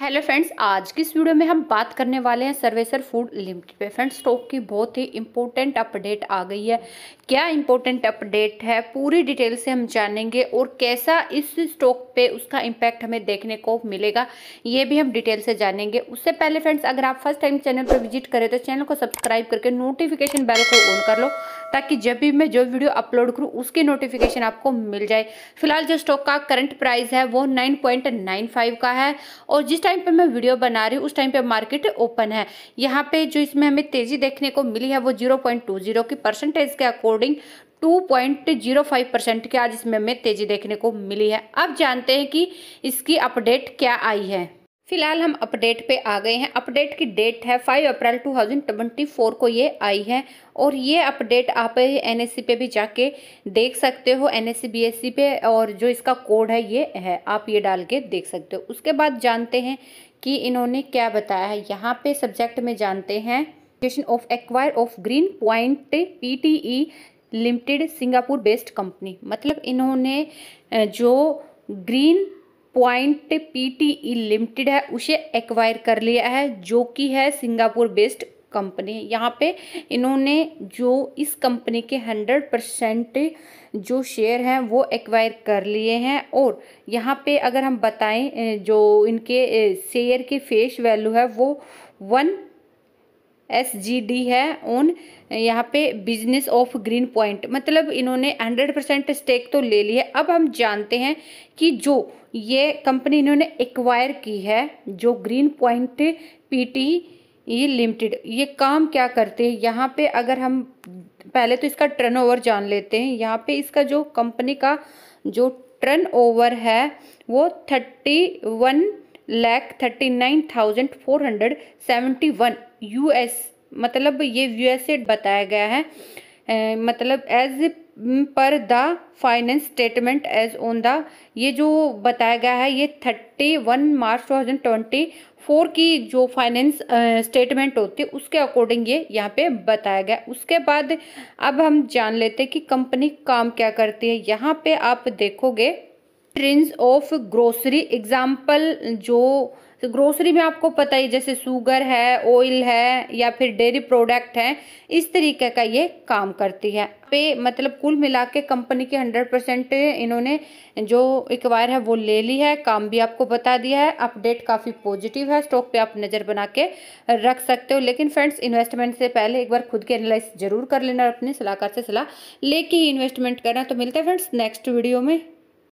hello friends आज की इस वीडियो में हम बात करने वाले हैं सर्वेसर फूड लिमिटेड पे फ्रेंड्स स्टॉक की बहुत ही इम्पोर्टेंट अपडेट आ गई है क्या इम्पोर्टेंट अपडेट है पूरी डिटेल से हम जानेंगे और कैसा इस स्टॉक पे उसका इम्पैक्ट हमें देखने को मिलेगा ये भी हम डिटेल से जानेंगे उससे पहले फ्रेंड्स अगर आप फर्स्ट टाइम चैनल पर विजिट करें तो चैनल को सब्सक्राइब करके नोटिफिकेशन बेल को ऑन कर लो ताकि जब भी मैं जो वीडियो अपलोड करूँ उसकी नोटिफिकेशन आपको मिल जाए फिलहाल जो स्टॉक का करंट प्राइस है वो नाइन पॉइंट नाइन फाइव का है और जिस टाइम पर मैं वीडियो बना रही हूँ उस टाइम पर मार्केट ओपन है यहाँ पे जो इसमें हमें तेजी देखने को मिली है वो जीरो पॉइंट टू जीरो की परसेंटेज के अकॉर्डिंग 2.05 परसेंट के आज इसमें में तेजी देखने को मिली है अब जानते हैं कि इसकी अपडेट क्या आई है फिलहाल हम अपडेट पे आ गए हैं अपडेट की डेट है 5 अप्रैल 2024 को ये आई है और ये अपडेट आप एन पे भी जाके देख सकते हो एन एस पे और जो इसका कोड है ये है आप ये डाल के देख सकते हो उसके बाद जानते हैं कि इन्होंने क्या बताया है यहाँ पे सब्जेक्ट में जानते हैं of acquire of Green Point P Limited Singapore based company मतलब इन्होंने जो ग्रीन पॉइंट पीटीई लिमिटेड है उसे एक्वायर कर लिया है जो कि है सिंगापुर बेस्ड कंपनी यहाँ पे इन्होंने जो इस कंपनी के हंड्रेड परसेंट जो शेयर हैं वो एक्वायर कर लिए हैं और यहाँ पे अगर हम बताएं जो इनके शेयर की फेस वैल्यू है वो वन एस जी डी है ऑन यहाँ पे बिजनेस ऑफ ग्रीन पॉइंट मतलब इन्होंने 100 परसेंट स्टेक तो ले लिया अब हम जानते हैं कि जो ये कंपनी इन्होंने एक्वायर की है जो ग्रीन पॉइंट पीटी ये लिमिटेड ये काम क्या करते हैं यहाँ पे अगर हम पहले तो इसका टर्नओवर जान लेते हैं यहाँ पे इसका जो कंपनी का जो टर्नओवर है वो thirty one lakh thirty nine thousand four hundred seventy one U S मतलब ये यू एस एड बताया गया है ए, मतलब as per the finance statement as on the ये जो बताया गया है ये thirty one March two thousand twenty four की जो फाइनेंस स्टेटमेंट होती है उसके अकॉर्डिंग ये यहाँ पे बताया गया उसके बाद अब हम जान लेते हैं कि कंपनी काम क्या करती है यहाँ पे आप देखोगे ट्रेंड्स ऑफ ग्रोसरी एग्जाम्पल जो ग्रोसरी में आपको पता ही जैसे सुगर है ऑयल है या फिर डेयरी प्रोडक्ट है इस तरीके का ये काम करती है पे मतलब कुल मिला के कंपनी के हंड्रेड परसेंट इन्होंने जो इक्वायर है वो ले ली है काम भी आपको बता दिया है अपडेट काफ़ी पॉजिटिव है स्टॉक पे आप नज़र बना के रख सकते हो लेकिन फ्रेंड्स इन्वेस्टमेंट से पहले एक बार खुद की एनालाइज जरूर कर लेना और अपने सलाहकार से सलाह लेके ही इन्वेस्टमेंट करना तो मिलते हैं फ्रेंड्स नेक्स्ट वीडियो में